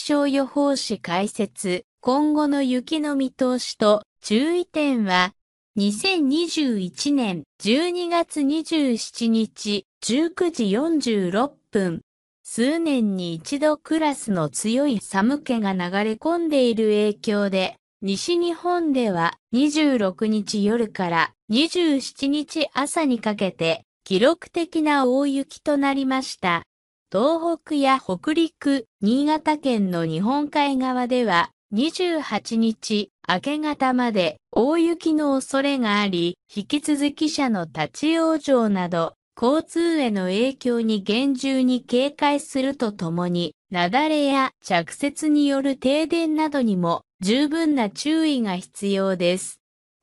気象予報士解説、今後の雪の見通しと注意点は、2021年12月27日19時46分、数年に一度クラスの強い寒気が流れ込んでいる影響で、西日本では26日夜から27日朝にかけて記録的な大雪となりました。東北や北陸、新潟県の日本海側では、28日、明け方まで大雪の恐れがあり、引き続き車の立ち往生など、交通への影響に厳重に警戒するとともに、雪崩や着雪による停電などにも十分な注意が必要です。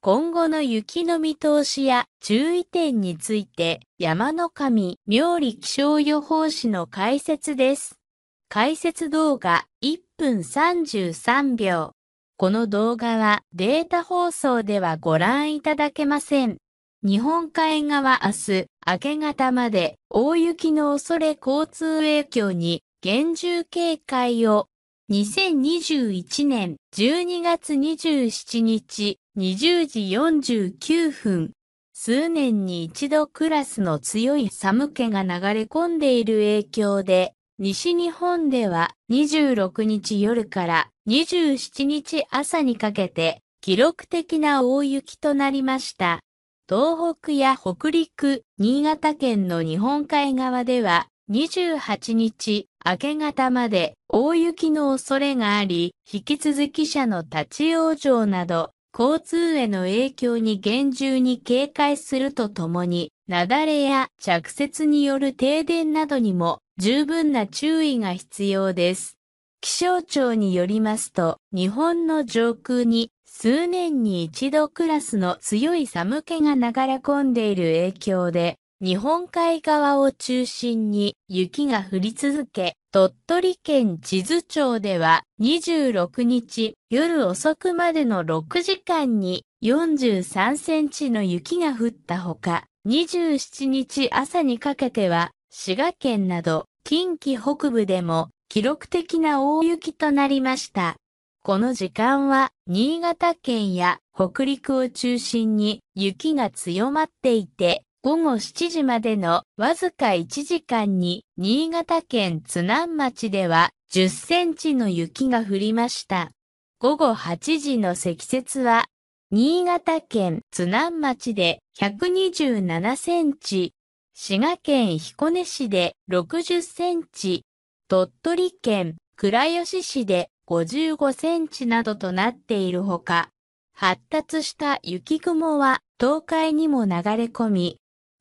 今後の雪の見通しや注意点について山の神妙理気象予報士の解説です。解説動画1分33秒。この動画はデータ放送ではご覧いただけません。日本海側明日明け方まで大雪の恐れ交通影響に厳重警戒を2021年12月27日20時49分、数年に一度クラスの強い寒気が流れ込んでいる影響で、西日本では26日夜から27日朝にかけて記録的な大雪となりました。東北や北陸、新潟県の日本海側では28日明け方まで大雪の恐れがあり、引き続き車の立ち往生など交通への影響に厳重に警戒するとともに、雪崩や着雪による停電などにも十分な注意が必要です。気象庁によりますと、日本の上空に数年に一度クラスの強い寒気が流れ込んでいる影響で、日本海側を中心に雪が降り続け、鳥取県智頭町では26日夜遅くまでの6時間に43センチの雪が降ったほか、27日朝にかけては滋賀県など近畿北部でも記録的な大雪となりました。この時間は新潟県や北陸を中心に雪が強まっていて、午後7時までのわずか1時間に新潟県津南町では10センチの雪が降りました。午後8時の積雪は新潟県津南町で127センチ、滋賀県彦根市で60センチ、鳥取県倉吉市で55センチなどとなっているほか、発達した雪雲は東海にも流れ込み、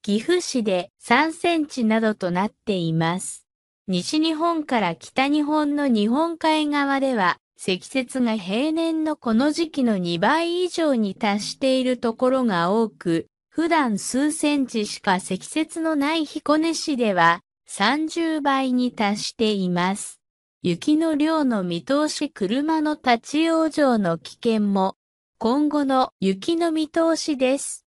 岐阜市で3センチなどとなっています。西日本から北日本の日本海側では積雪が平年のこの時期の2倍以上に達しているところが多く、普段数センチしか積雪のない彦根市では30倍に達しています。雪の量の見通し車の立ち往生の危険も今後の雪の見通しです。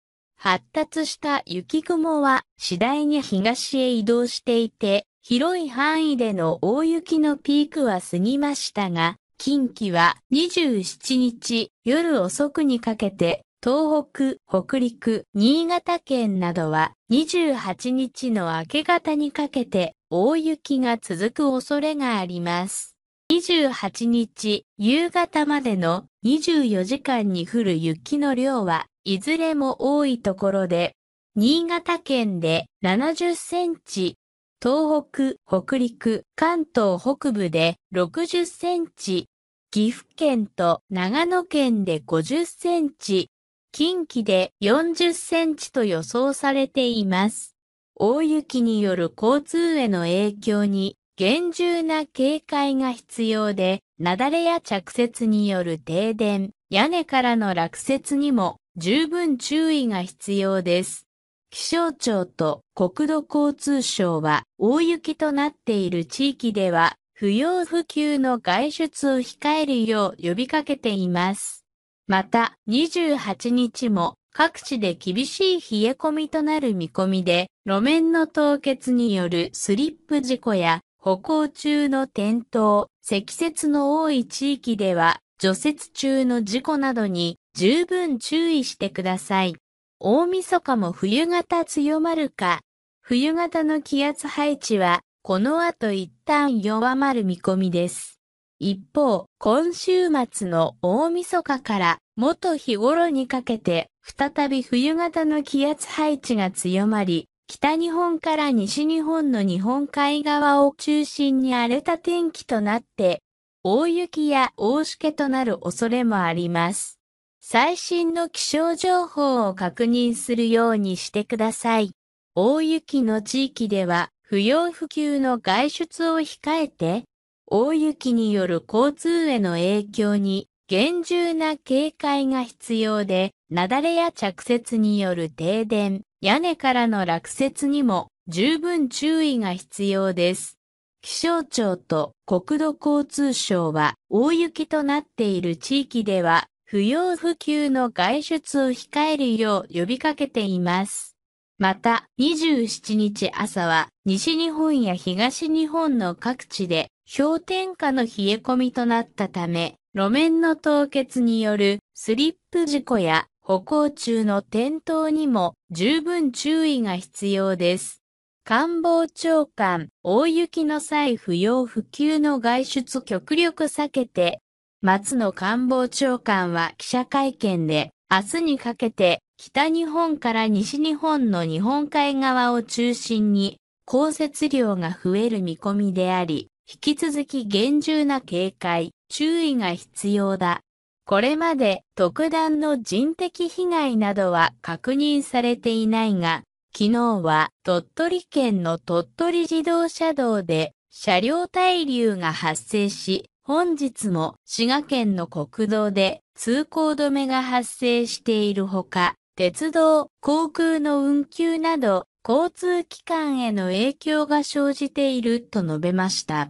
発達した雪雲は次第に東へ移動していて、広い範囲での大雪のピークは過ぎましたが、近畿は27日夜遅くにかけて、東北、北陸、新潟県などは28日の明け方にかけて大雪が続く恐れがあります。28日夕方までの24時間に降る雪の量はいずれも多いところで、新潟県で70センチ、東北、北陸、関東北部で60センチ、岐阜県と長野県で50センチ、近畿で40センチと予想されています。大雪による交通への影響に厳重な警戒が必要で、雪崩や着雪による停電、屋根からの落雪にも十分注意が必要です。気象庁と国土交通省は大雪となっている地域では不要不急の外出を控えるよう呼びかけています。また28日も各地で厳しい冷え込みとなる見込みで路面の凍結によるスリップ事故や歩行中の転倒、積雪の多い地域では、除雪中の事故などに十分注意してください。大晦日も冬型強まるか、冬型の気圧配置は、この後一旦弱まる見込みです。一方、今週末の大晦日から元日頃にかけて、再び冬型の気圧配置が強まり、北日本から西日本の日本海側を中心に荒れた天気となって、大雪や大しけとなる恐れもあります。最新の気象情報を確認するようにしてください。大雪の地域では不要不急の外出を控えて、大雪による交通への影響に厳重な警戒が必要で、雪崩や着雪による停電、屋根からの落雪にも十分注意が必要です。気象庁と国土交通省は大雪となっている地域では不要不急の外出を控えるよう呼びかけています。また、27日朝は西日本や東日本の各地で氷点下の冷え込みとなったため、路面の凍結によるスリップ事故や歩行中の転倒にも十分注意が必要です。官房長官、大雪の際不要不急の外出極力避けて、松野官房長官は記者会見で、明日にかけて北日本から西日本の日本海側を中心に降雪量が増える見込みであり、引き続き厳重な警戒、注意が必要だ。これまで特段の人的被害などは確認されていないが、昨日は鳥取県の鳥取自動車道で車両滞留が発生し、本日も滋賀県の国道で通行止めが発生しているほか、鉄道、航空の運休など交通機関への影響が生じていると述べました。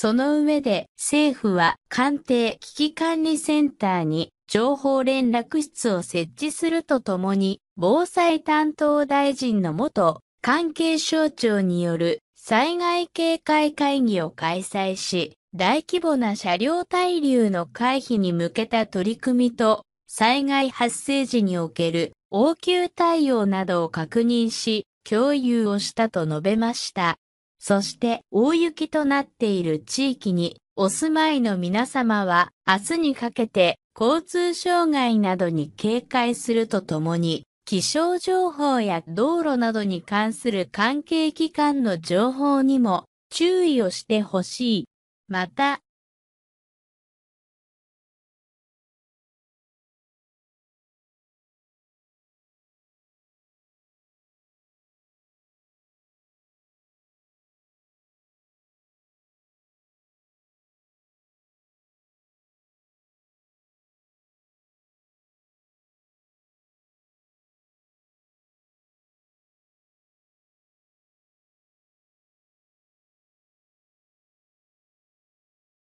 その上で政府は官邸危機管理センターに情報連絡室を設置するとともに、防災担当大臣の元関係省庁による災害警戒会議を開催し、大規模な車両滞留の回避に向けた取り組みと、災害発生時における応急対応などを確認し、共有をしたと述べました。そして大雪となっている地域にお住まいの皆様は明日にかけて交通障害などに警戒するとともに気象情報や道路などに関する関係機関の情報にも注意をしてほしい。また、